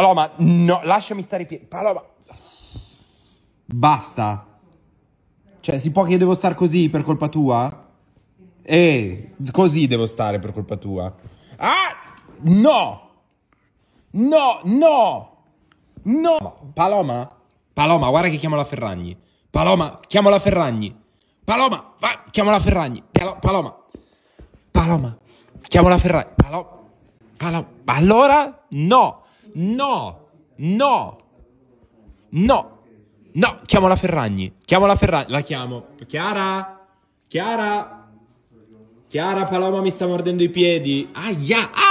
Paloma, no, lasciami stare i piedi. Paloma. Basta. Cioè, si può che io devo stare così per colpa tua? Eh, così devo stare per colpa tua. Ah! No! No, no! No! Paloma? Paloma, guarda che chiamo la Ferragni. Paloma, chiamo la Ferragni. Paloma, va, chiamo la Ferragni. Paloma. Paloma, Paloma chiamo la Ferragni. Paloma. Paloma. Allora, no! No, no, no, no, chiamo la Ferragni, chiamo la Ferragni, la chiamo. Chiara, Chiara, Chiara Paloma mi sta mordendo i piedi. Aia, ah!